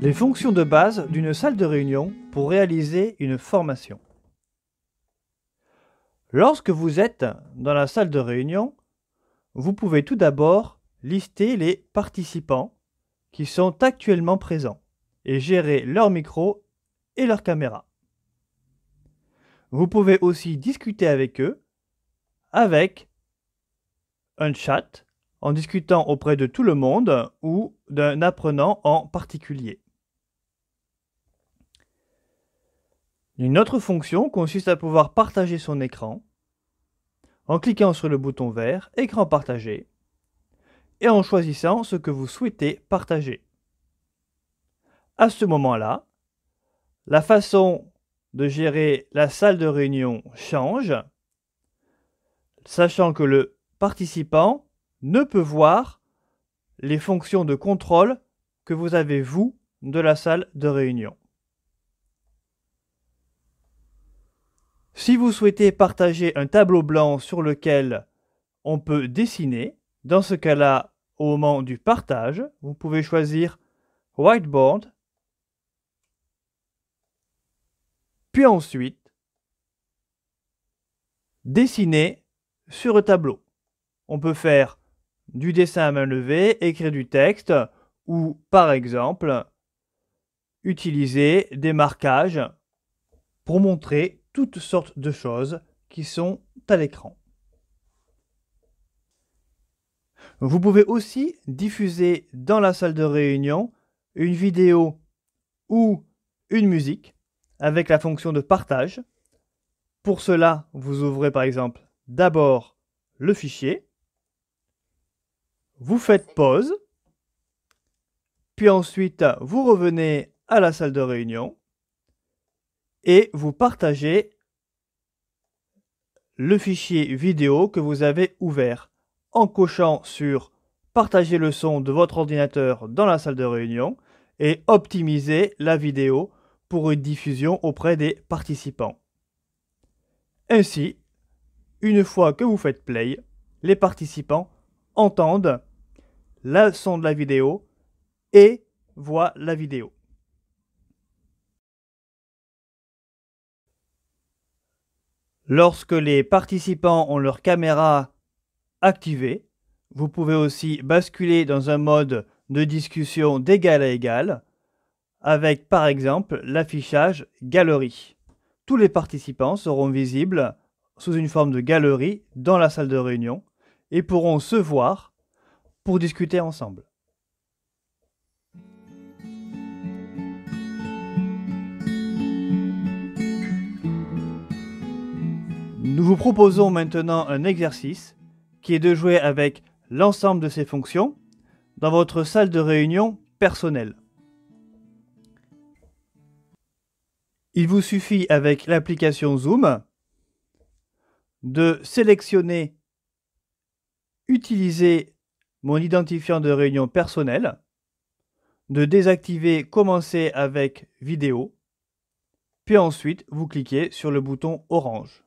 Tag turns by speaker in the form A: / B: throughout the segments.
A: Les fonctions de base d'une salle de réunion pour réaliser une formation. Lorsque vous êtes dans la salle de réunion, vous pouvez tout d'abord lister les participants qui sont actuellement présents et gérer leur micro et leur caméra. Vous pouvez aussi discuter avec eux avec un chat en discutant auprès de tout le monde ou d'un apprenant en particulier. Une autre fonction consiste à pouvoir partager son écran en cliquant sur le bouton vert Écran partagé et en choisissant ce que vous souhaitez partager. À ce moment-là, la façon de gérer la salle de réunion change, sachant que le participant ne peut voir les fonctions de contrôle que vous avez vous de la salle de réunion. Si vous souhaitez partager un tableau blanc sur lequel on peut dessiner, dans ce cas-là, au moment du partage, vous pouvez choisir Whiteboard, puis ensuite dessiner sur le tableau. On peut faire du dessin à main levée, écrire du texte ou par exemple utiliser des marquages pour montrer toutes sortes de choses qui sont à l'écran. Vous pouvez aussi diffuser dans la salle de réunion une vidéo ou une musique avec la fonction de partage. Pour cela, vous ouvrez par exemple d'abord le fichier, vous faites pause, puis ensuite vous revenez à la salle de réunion, et vous partagez le fichier vidéo que vous avez ouvert en cochant sur partager le son de votre ordinateur dans la salle de réunion et optimiser la vidéo pour une diffusion auprès des participants. Ainsi, une fois que vous faites play, les participants entendent le son de la vidéo et voient la vidéo. Lorsque les participants ont leur caméra activée, vous pouvez aussi basculer dans un mode de discussion d'égal à égal, avec par exemple l'affichage galerie. Tous les participants seront visibles sous une forme de galerie dans la salle de réunion et pourront se voir pour discuter ensemble. Nous vous proposons maintenant un exercice qui est de jouer avec l'ensemble de ces fonctions dans votre salle de réunion personnelle. Il vous suffit avec l'application Zoom de sélectionner Utiliser mon identifiant de réunion personnelle, de désactiver Commencer avec vidéo, puis ensuite vous cliquez sur le bouton orange.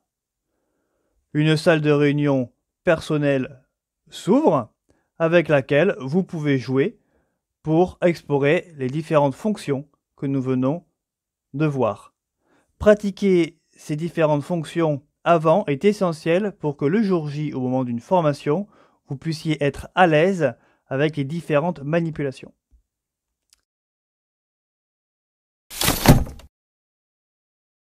A: Une salle de réunion personnelle s'ouvre avec laquelle vous pouvez jouer pour explorer les différentes fonctions que nous venons de voir. Pratiquer ces différentes fonctions avant est essentiel pour que le jour J, au moment d'une formation, vous puissiez être à l'aise avec les différentes manipulations.